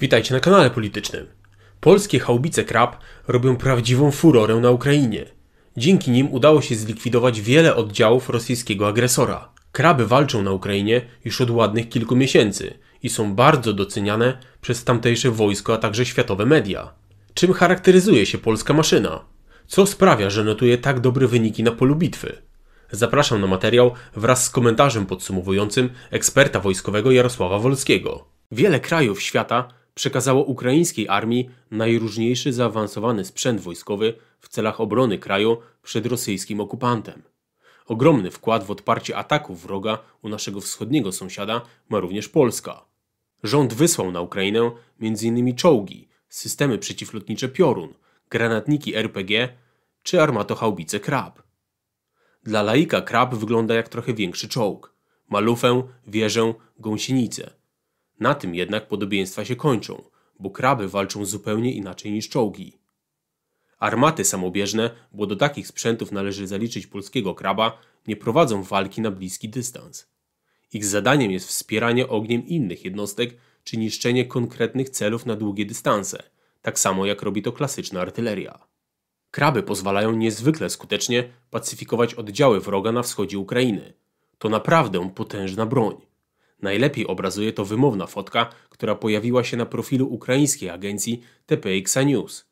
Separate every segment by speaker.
Speaker 1: Witajcie na kanale politycznym. Polskie haubice Krab robią prawdziwą furorę na Ukrainie. Dzięki nim udało się zlikwidować wiele oddziałów rosyjskiego agresora. Kraby walczą na Ukrainie już od ładnych kilku miesięcy i są bardzo doceniane przez tamtejsze wojsko, a także światowe media. Czym charakteryzuje się polska maszyna? Co sprawia, że notuje tak dobre wyniki na polu bitwy? Zapraszam na materiał wraz z komentarzem podsumowującym eksperta wojskowego Jarosława Wolskiego. Wiele krajów świata przekazało ukraińskiej armii najróżniejszy zaawansowany sprzęt wojskowy w celach obrony kraju przed rosyjskim okupantem. Ogromny wkład w odparcie ataków wroga u naszego wschodniego sąsiada ma również Polska. Rząd wysłał na Ukrainę m.in. czołgi, systemy przeciwlotnicze Piorun, granatniki RPG czy armatochaubice Krab. Dla laika Krab wygląda jak trochę większy czołg. malufę, wieżę, gąsienicę – na tym jednak podobieństwa się kończą, bo kraby walczą zupełnie inaczej niż czołgi. Armaty samobieżne, bo do takich sprzętów należy zaliczyć polskiego kraba, nie prowadzą walki na bliski dystans. Ich zadaniem jest wspieranie ogniem innych jednostek czy niszczenie konkretnych celów na długie dystanse, tak samo jak robi to klasyczna artyleria. Kraby pozwalają niezwykle skutecznie pacyfikować oddziały wroga na wschodzie Ukrainy. To naprawdę potężna broń. Najlepiej obrazuje to wymowna fotka, która pojawiła się na profilu ukraińskiej agencji TPX News.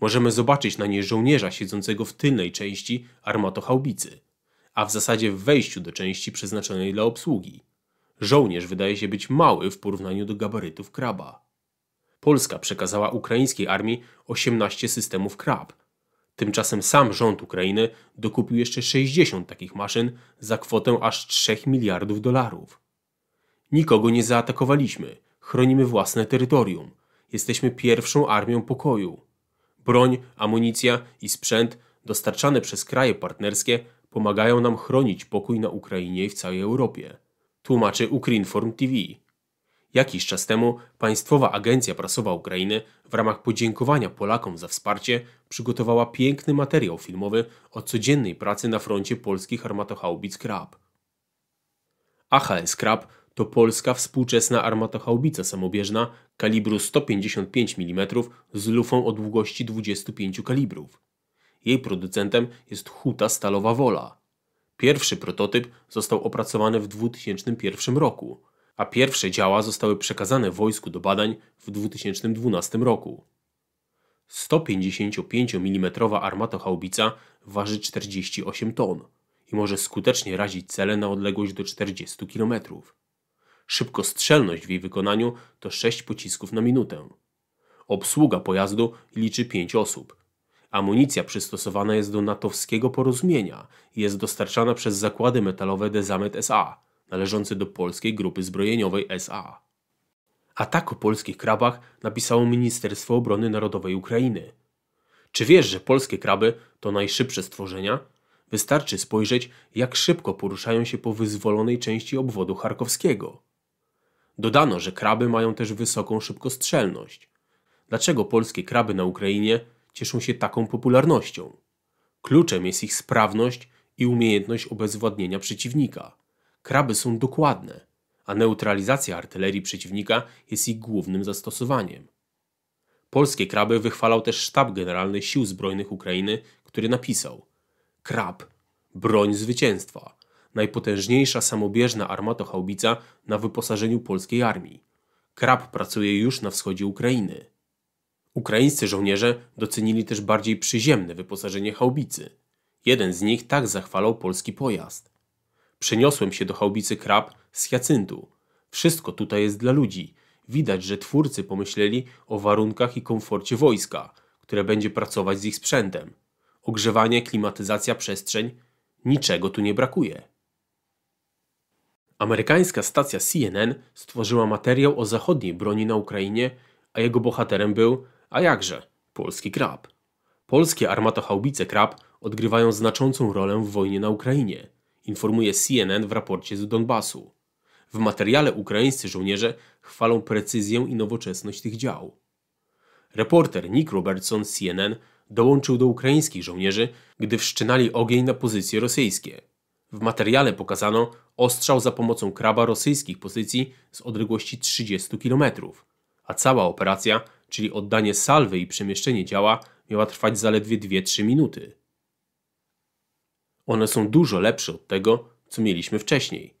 Speaker 1: Możemy zobaczyć na niej żołnierza siedzącego w tylnej części armatochałbicy, a w zasadzie w wejściu do części przeznaczonej dla obsługi. Żołnierz wydaje się być mały w porównaniu do gabarytów kraba. Polska przekazała ukraińskiej armii 18 systemów krab. Tymczasem sam rząd Ukrainy dokupił jeszcze 60 takich maszyn za kwotę aż 3 miliardów dolarów. Nikogo nie zaatakowaliśmy. Chronimy własne terytorium. Jesteśmy pierwszą armią pokoju. Broń, amunicja i sprzęt dostarczane przez kraje partnerskie pomagają nam chronić pokój na Ukrainie i w całej Europie. Tłumaczy Ukrinform TV. Jakiś czas temu Państwowa Agencja Prasowa Ukrainy w ramach podziękowania Polakom za wsparcie przygotowała piękny materiał filmowy o codziennej pracy na froncie polskich armatochaubic Krab. AHS Krab to polska współczesna armatochałbica samobieżna kalibru 155 mm z lufą o długości 25 kalibrów. Jej producentem jest Huta Stalowa Wola. Pierwszy prototyp został opracowany w 2001 roku, a pierwsze działa zostały przekazane wojsku do badań w 2012 roku. 155 mm armatochałbica waży 48 ton i może skutecznie razić cele na odległość do 40 km. Szybkostrzelność w jej wykonaniu to 6 pocisków na minutę. Obsługa pojazdu liczy 5 osób. Amunicja przystosowana jest do natowskiego porozumienia i jest dostarczana przez zakłady metalowe Dezamet SA, należące do polskiej grupy zbrojeniowej SA. Atak o polskich krabach napisało Ministerstwo Obrony Narodowej Ukrainy. Czy wiesz, że polskie kraby to najszybsze stworzenia? Wystarczy spojrzeć, jak szybko poruszają się po wyzwolonej części obwodu charkowskiego. Dodano, że kraby mają też wysoką szybkostrzelność. Dlaczego polskie kraby na Ukrainie cieszą się taką popularnością? Kluczem jest ich sprawność i umiejętność obezwładnienia przeciwnika. Kraby są dokładne, a neutralizacja artylerii przeciwnika jest ich głównym zastosowaniem. Polskie kraby wychwalał też Sztab Generalny Sił Zbrojnych Ukrainy, który napisał: Krab broń zwycięstwa najpotężniejsza samobieżna armatochaubica na wyposażeniu polskiej armii. Krab pracuje już na wschodzie Ukrainy. Ukraińscy żołnierze docenili też bardziej przyziemne wyposażenie haubicy. Jeden z nich tak zachwalał polski pojazd. Przeniosłem się do haubicy Krab z Jacyntu. Wszystko tutaj jest dla ludzi. Widać, że twórcy pomyśleli o warunkach i komforcie wojska, które będzie pracować z ich sprzętem. Ogrzewanie, klimatyzacja, przestrzeń niczego tu nie brakuje. Amerykańska stacja CNN stworzyła materiał o zachodniej broni na Ukrainie, a jego bohaterem był, a jakże, polski Krab. Polskie armatochaubice Krab odgrywają znaczącą rolę w wojnie na Ukrainie, informuje CNN w raporcie z Donbasu. W materiale ukraińscy żołnierze chwalą precyzję i nowoczesność tych dział. Reporter Nick Robertson z CNN dołączył do ukraińskich żołnierzy, gdy wszczynali ogień na pozycje rosyjskie – w materiale pokazano ostrzał za pomocą kraba rosyjskich pozycji z odległości 30 km, a cała operacja, czyli oddanie salwy i przemieszczenie działa, miała trwać zaledwie 2-3 minuty. One są dużo lepsze od tego, co mieliśmy wcześniej.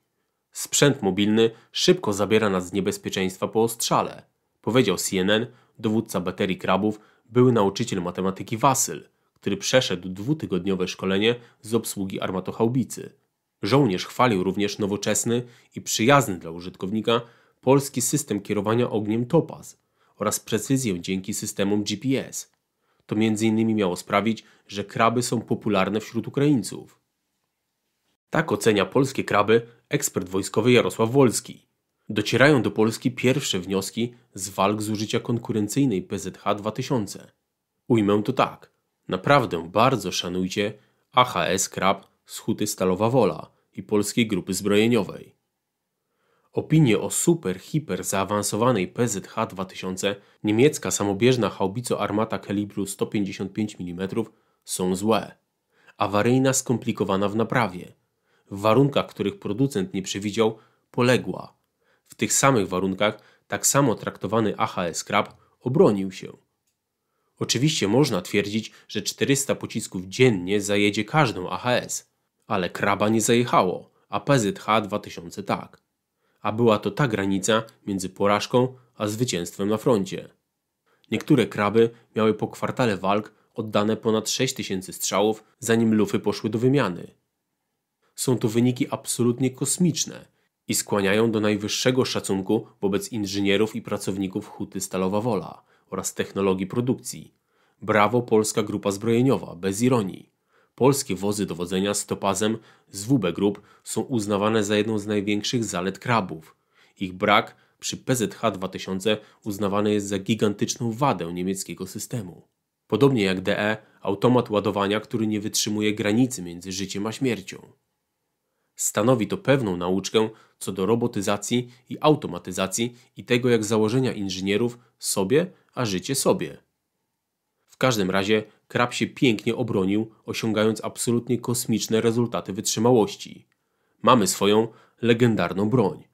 Speaker 1: Sprzęt mobilny szybko zabiera nas z niebezpieczeństwa po ostrzale, powiedział CNN, dowódca baterii krabów, były nauczyciel matematyki Wasyl, który przeszedł dwutygodniowe szkolenie z obsługi armatochałbicy. Żołnierz chwalił również nowoczesny i przyjazny dla użytkownika polski system kierowania ogniem Topaz oraz precyzję dzięki systemom GPS. To m.in. miało sprawić, że kraby są popularne wśród Ukraińców. Tak ocenia polskie kraby ekspert wojskowy Jarosław Wolski. Docierają do Polski pierwsze wnioski z walk z użycia konkurencyjnej PZH 2000. Ujmę to tak. Naprawdę bardzo szanujcie AHS Krab Schuty Stalowa Wola i Polskiej Grupy Zbrojeniowej. Opinie o super-hiper zaawansowanej PZH 2000 niemiecka samobieżna haubico armata kalibru 155 mm są złe. Awaryjna skomplikowana w naprawie. W warunkach, których producent nie przewidział, poległa. W tych samych warunkach tak samo traktowany AHS Krab obronił się. Oczywiście można twierdzić, że 400 pocisków dziennie zajedzie każdą AHS – ale kraba nie zajechało, a PZH 2000 tak. A była to ta granica między porażką a zwycięstwem na froncie. Niektóre kraby miały po kwartale walk oddane ponad 6000 strzałów, zanim lufy poszły do wymiany. Są to wyniki absolutnie kosmiczne i skłaniają do najwyższego szacunku wobec inżynierów i pracowników huty Stalowa Wola oraz technologii produkcji. Brawo Polska Grupa Zbrojeniowa, bez ironii. Polskie wozy dowodzenia z topazem z WB Group są uznawane za jedną z największych zalet krabów. Ich brak przy PZH 2000 uznawany jest za gigantyczną wadę niemieckiego systemu. Podobnie jak DE, automat ładowania, który nie wytrzymuje granicy między życiem a śmiercią. Stanowi to pewną nauczkę co do robotyzacji i automatyzacji i tego, jak założenia inżynierów sobie, a życie sobie każdym razie Krab się pięknie obronił, osiągając absolutnie kosmiczne rezultaty wytrzymałości. Mamy swoją legendarną broń.